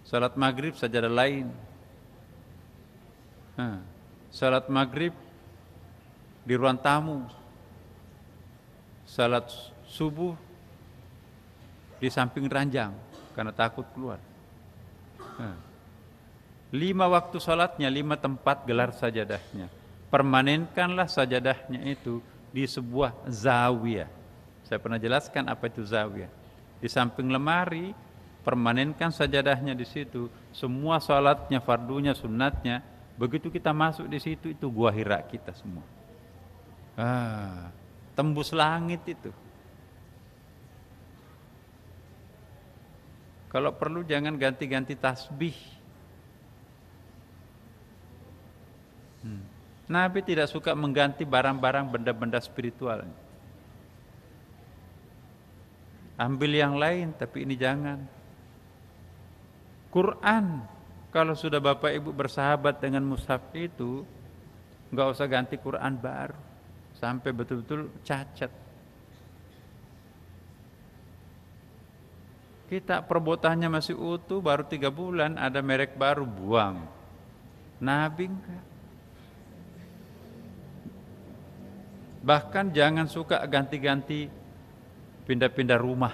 Salat maghrib sajadah lain. Nah, salat maghrib di ruang tamu. Salat subuh di samping ranjang karena takut keluar. lima waktu salatnya, lima tempat gelar sajadahnya. Permanenkanlah sajadahnya itu di sebuah zawiyah. Saya pernah jelaskan apa itu zawiyah di samping lemari, permanenkan sajadahnya di situ. Semua salatnya, fardunya, sunatnya. Begitu kita masuk di situ itu gua hira kita semua. Ah, tembus langit itu. Kalau perlu jangan ganti-ganti tasbih. Hmm. Nabi tidak suka mengganti barang-barang benda-benda spiritualnya. Ambil yang lain, tapi ini jangan. Quran, kalau sudah Bapak Ibu bersahabat dengan mushaf itu, nggak usah ganti Quran baru. Sampai betul-betul cacat. Kita perbuatannya masih utuh, baru tiga bulan, ada merek baru, buang. Nabi enggak. Bahkan jangan suka ganti-ganti pindah-pindah rumah.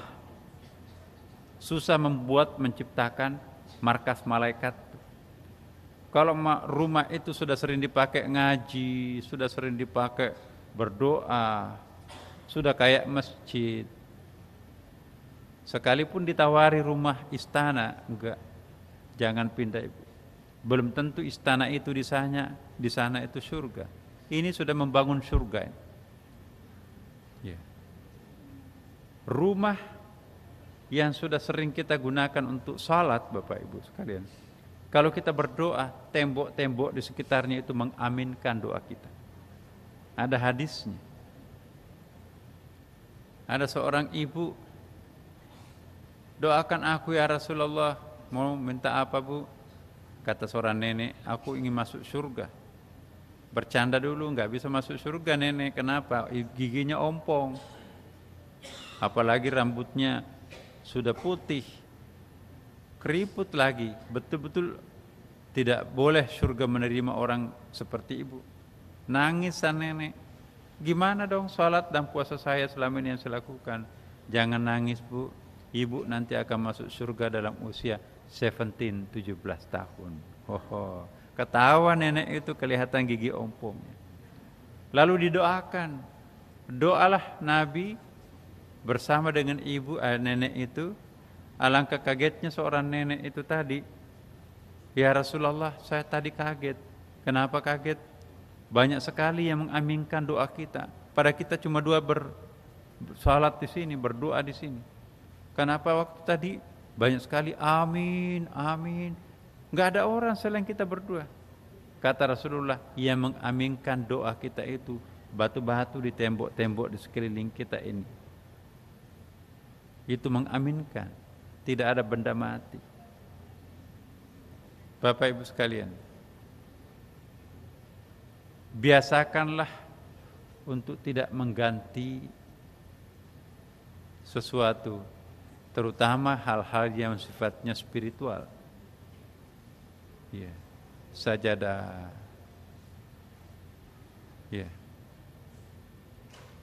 Susah membuat menciptakan markas malaikat. Kalau rumah itu sudah sering dipakai ngaji, sudah sering dipakai berdoa, sudah kayak masjid. Sekalipun ditawari rumah istana, enggak. Jangan pindah Belum tentu istana itu di sana, di sana itu surga. Ini sudah membangun surga. Ini. rumah yang sudah sering kita gunakan untuk salat Bapak Ibu sekalian. Kalau kita berdoa, tembok-tembok di sekitarnya itu mengaminkan doa kita. Ada hadisnya. Ada seorang ibu, doakan aku ya Rasulullah, mau minta apa bu? Kata seorang nenek, aku ingin masuk surga. Bercanda dulu, nggak bisa masuk surga nenek, kenapa? Giginya ompong apalagi rambutnya sudah putih, keriput lagi, betul-betul tidak boleh surga menerima orang seperti ibu. Nangisan nenek, gimana dong salat dan puasa saya selama ini yang saya lakukan? Jangan nangis bu, ibu nanti akan masuk surga dalam usia 17, 17 tahun. Hoho. Ketawa nenek itu kelihatan gigi ompong. Lalu didoakan, doalah Nabi bersama dengan ibu eh, nenek itu alangkah kagetnya seorang nenek itu tadi ya Rasulullah saya tadi kaget kenapa kaget banyak sekali yang mengaminkan doa kita pada kita cuma dua ber salat di sini berdoa di sini kenapa waktu tadi banyak sekali amin amin nggak ada orang selain kita berdua kata Rasulullah yang mengaminkan doa kita itu batu-batu di tembok-tembok di sekeliling kita ini itu mengaminkan tidak ada benda mati Bapak Ibu sekalian biasakanlah untuk tidak mengganti sesuatu terutama hal-hal yang sifatnya spiritual ya sajadah ya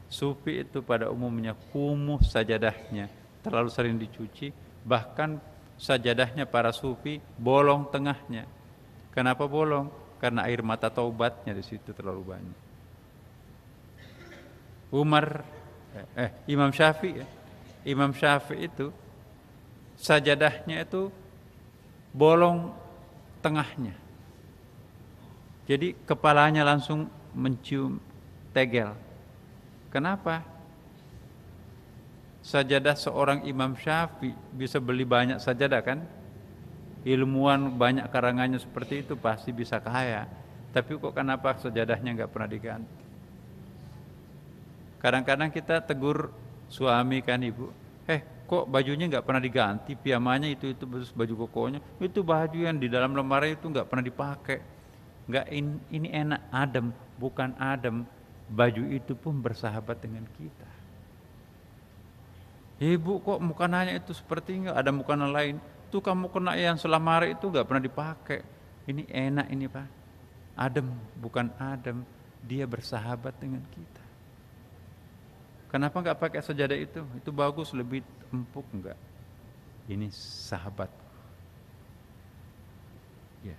sufi itu pada umumnya kumuh sajadahnya terlalu sering dicuci, bahkan sajadahnya para sufi bolong tengahnya. Kenapa bolong? Karena air mata taubatnya di situ terlalu banyak. Umar eh, Imam Syafi'i ya Imam Syafi'i itu sajadahnya itu bolong tengahnya. Jadi kepalanya langsung mencium tegel. Kenapa? sajadah seorang Imam Syafi'i bisa beli banyak sajadah kan? Ilmuwan banyak karangannya seperti itu pasti bisa kaya. Tapi kok kenapa sajadahnya nggak pernah diganti? Kadang-kadang kita tegur suami kan ibu, eh kok bajunya nggak pernah diganti, piamanya itu itu baju kokonya, itu baju yang di dalam lemari itu nggak pernah dipakai, nggak ini enak adem, bukan adem, baju itu pun bersahabat dengan kita. Ibu kok mukanya itu seperti enggak ada mukanya lain. Tuh kamu kena yang selama hari itu enggak pernah dipakai. Ini enak ini Pak. Adam bukan Adam. Dia bersahabat dengan kita. Kenapa enggak pakai sejadah itu? Itu bagus, lebih empuk enggak? Ini sahabat. Ya.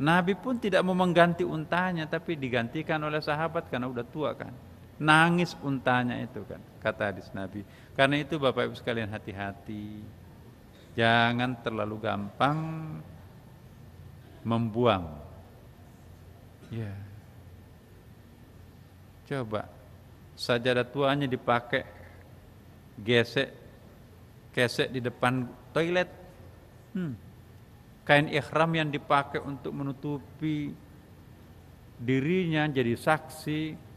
Nabi pun tidak mau mengganti untanya, tapi digantikan oleh sahabat karena udah tua kan. Nangis untanya itu kan, kata hadis Nabi. Karena itu Bapak Ibu sekalian hati-hati. Jangan terlalu gampang membuang. Ya. Coba sajadah tuanya dipakai gesek gesek di depan toilet. Hmm. Kain ikhram yang dipakai untuk menutupi dirinya jadi saksi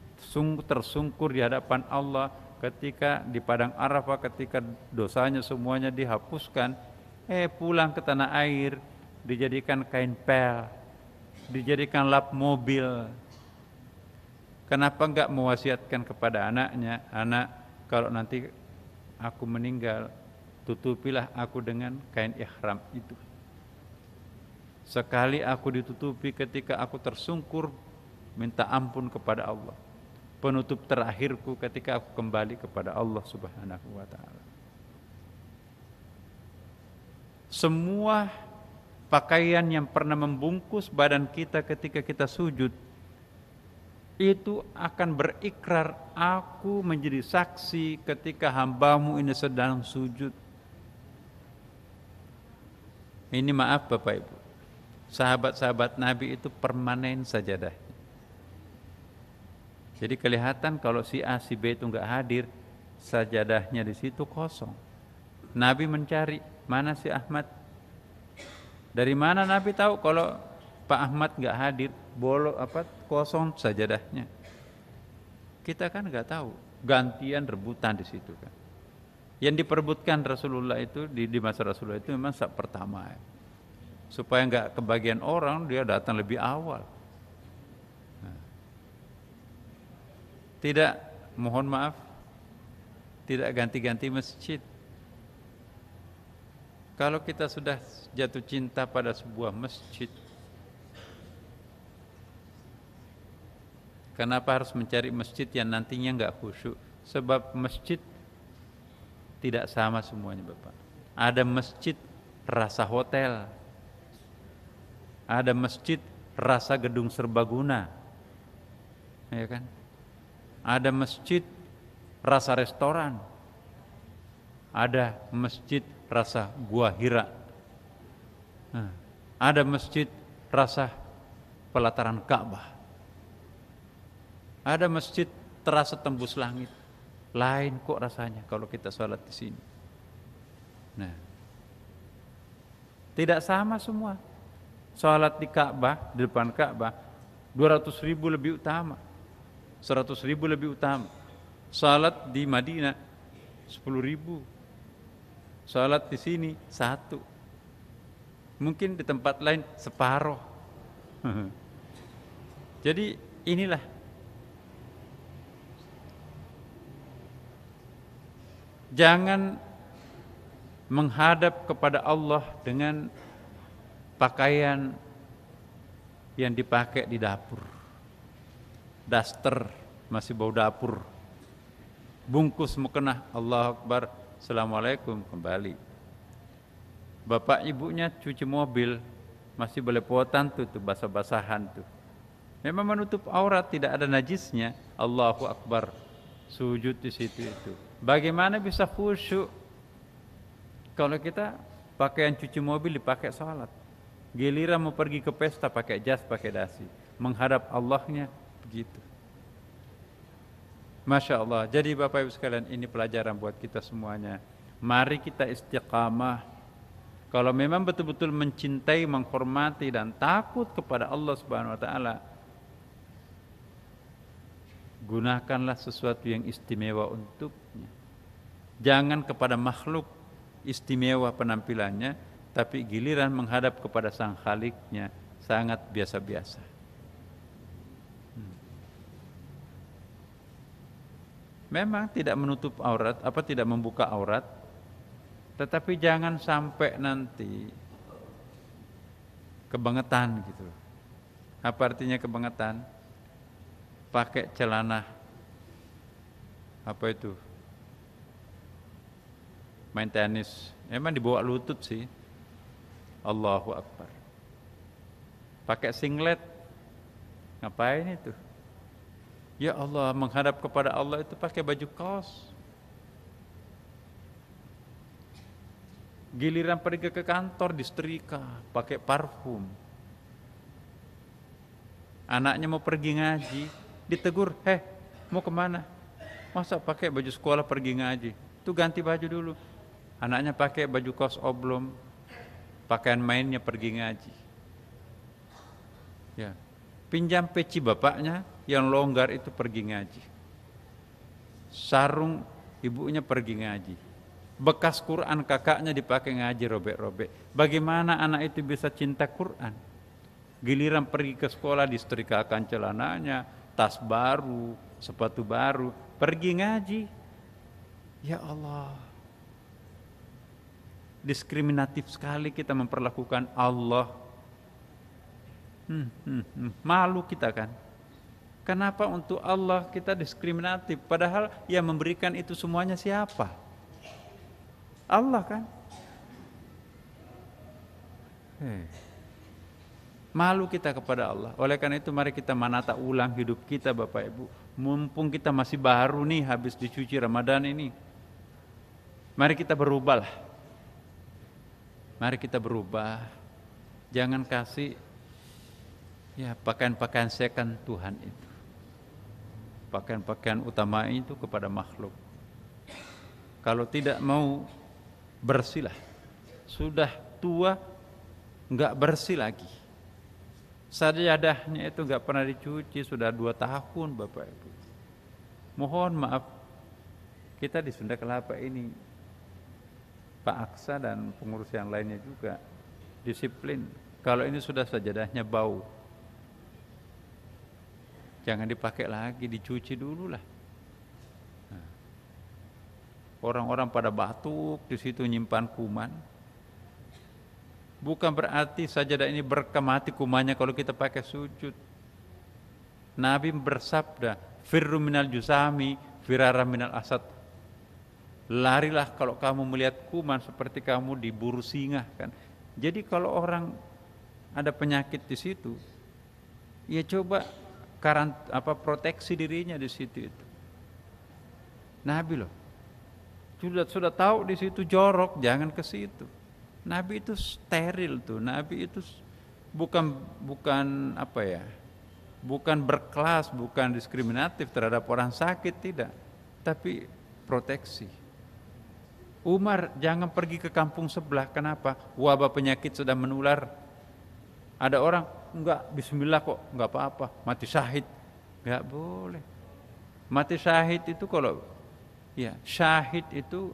tersungkur di hadapan Allah ketika di padang Arafah ketika dosanya semuanya dihapuskan eh pulang ke tanah air dijadikan kain pel dijadikan lap mobil kenapa enggak mewasiatkan kepada anaknya anak kalau nanti aku meninggal tutupilah aku dengan kain ihram itu sekali aku ditutupi ketika aku tersungkur minta ampun kepada Allah penutup terakhirku ketika aku kembali kepada Allah Subhanahu wa taala. Semua pakaian yang pernah membungkus badan kita ketika kita sujud itu akan berikrar aku menjadi saksi ketika hambamu ini sedang sujud ini maaf Bapak Ibu sahabat-sahabat Nabi itu permanen sajadah jadi kelihatan kalau si A si B itu nggak hadir, sajadahnya di situ kosong. Nabi mencari mana si Ahmad. Dari mana Nabi tahu kalau Pak Ahmad nggak hadir, bolok apa kosong sajadahnya. Kita kan nggak tahu, gantian rebutan di situ kan. Yang diperbutkan Rasulullah itu di, di masa Rasulullah itu memang saat pertama. Ya. Supaya nggak kebagian orang, dia datang lebih awal Tidak, mohon maaf, tidak ganti-ganti masjid. Kalau kita sudah jatuh cinta pada sebuah masjid, kenapa harus mencari masjid yang nantinya nggak khusyuk? Sebab masjid tidak sama semuanya Bapak. Ada masjid rasa hotel, ada masjid rasa gedung serbaguna, ya kan? ada masjid rasa restoran, ada masjid rasa gua hira, nah, ada masjid rasa pelataran Ka'bah, ada masjid terasa tembus langit, lain kok rasanya kalau kita sholat di sini. Nah, tidak sama semua. Sholat di Ka'bah, di depan Ka'bah, 200 ribu lebih utama 100 ribu lebih utama. Salat di Madinah 10 ribu. Salat di sini satu. Mungkin di tempat lain separoh. Jadi inilah Jangan menghadap kepada Allah dengan pakaian yang dipakai di dapur daster masih bau dapur bungkus mukena Allah Akbar Assalamualaikum kembali bapak ibunya cuci mobil masih belepotan tuh, tuh basah-basahan tuh memang menutup aurat tidak ada najisnya Allahu Akbar sujud di situ itu bagaimana bisa khusyuk kalau kita pakaian cuci mobil dipakai salat giliran mau pergi ke pesta pakai jas pakai dasi menghadap Allahnya gitu. Masya Allah. Jadi Bapak Ibu sekalian ini pelajaran buat kita semuanya. Mari kita istiqamah. Kalau memang betul-betul mencintai, menghormati dan takut kepada Allah Subhanahu wa taala, gunakanlah sesuatu yang istimewa untuknya. Jangan kepada makhluk istimewa penampilannya, tapi giliran menghadap kepada sang khaliknya sangat biasa-biasa. Memang tidak menutup aurat, apa tidak membuka aurat, tetapi jangan sampai nanti kebangetan gitu. Apa artinya kebangetan? Pakai celana apa itu? Main tenis. Emang dibawa lutut sih. Allahu Akbar. Pakai singlet. Ngapain itu? Ya Allah, menghadap kepada Allah itu pakai baju kaos. Giliran pergi ke kantor disetrika, pakai parfum. Anaknya mau pergi ngaji, ditegur, "Heh, mau kemana?" Masa pakai baju sekolah pergi ngaji? Tu ganti baju dulu. Anaknya pakai baju kaos oblong, pakaian mainnya pergi ngaji. Ya. Pinjam peci bapaknya, yang longgar itu pergi ngaji. Sarung ibunya pergi ngaji. Bekas Quran kakaknya dipakai ngaji robek-robek. Bagaimana anak itu bisa cinta Quran? Giliran pergi ke sekolah disetrikakan celananya, tas baru, sepatu baru, pergi ngaji. Ya Allah. Diskriminatif sekali kita memperlakukan Allah. Hmm, hmm, hmm. Malu kita kan? Kenapa untuk Allah kita diskriminatif? Padahal yang memberikan itu semuanya siapa? Allah kan? Hey. Eh. Malu kita kepada Allah. Oleh karena itu mari kita manata ulang hidup kita Bapak Ibu. Mumpung kita masih baru nih habis dicuci Ramadan ini. Mari kita berubah. Mari kita berubah. Jangan kasih ya pakaian-pakaian second kan Tuhan itu pakaian-pakaian utama itu kepada makhluk. Kalau tidak mau lah, sudah tua nggak bersih lagi. Sajadahnya itu nggak pernah dicuci sudah dua tahun Bapak Ibu. Mohon maaf, kita di Sunda Kelapa ini, Pak Aksa dan pengurus yang lainnya juga disiplin. Kalau ini sudah sajadahnya bau, Jangan dipakai lagi, dicuci dulu lah. Nah. orang-orang pada batuk di situ nyimpan kuman. Bukan berarti sajadah ini berkemati kumannya kalau kita pakai sujud. Nabi bersabda, firru minal jusami, firara minal asad. Larilah kalau kamu melihat kuman seperti kamu diburu singa kan. Jadi kalau orang ada penyakit di situ, ya coba karant, apa proteksi dirinya di situ itu. Nabi loh. Sudah sudah tahu di situ jorok, jangan ke situ. Nabi itu steril tuh. Nabi itu bukan bukan apa ya? Bukan berkelas, bukan diskriminatif terhadap orang sakit tidak, tapi proteksi. Umar jangan pergi ke kampung sebelah. Kenapa? Wabah penyakit sudah menular. Ada orang enggak bismillah kok enggak apa-apa mati syahid enggak boleh mati syahid itu kalau ya syahid itu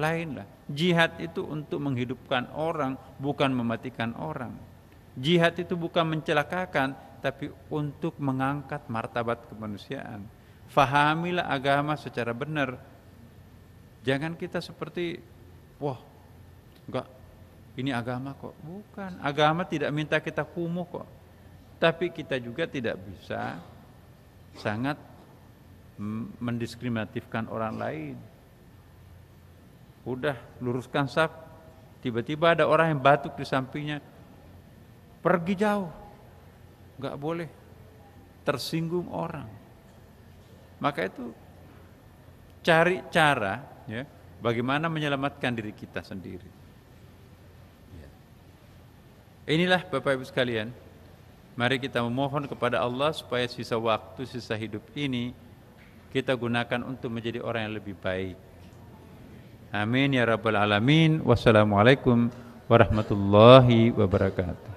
lain lah jihad itu untuk menghidupkan orang bukan mematikan orang jihad itu bukan mencelakakan tapi untuk mengangkat martabat kemanusiaan fahamilah agama secara benar jangan kita seperti wah enggak ini agama kok. Bukan. Agama tidak minta kita kumuh kok. Tapi kita juga tidak bisa sangat mendiskriminatifkan orang lain. Udah luruskan saf, tiba-tiba ada orang yang batuk di sampingnya. Pergi jauh. nggak boleh. Tersinggung orang. Maka itu cari cara ya bagaimana menyelamatkan diri kita sendiri. Inilah Bapak Ibu sekalian, mari kita memohon kepada Allah supaya sisa waktu, sisa hidup ini kita gunakan untuk menjadi orang yang lebih baik. Amin ya rabbal alamin. Wassalamualaikum warahmatullahi wabarakatuh.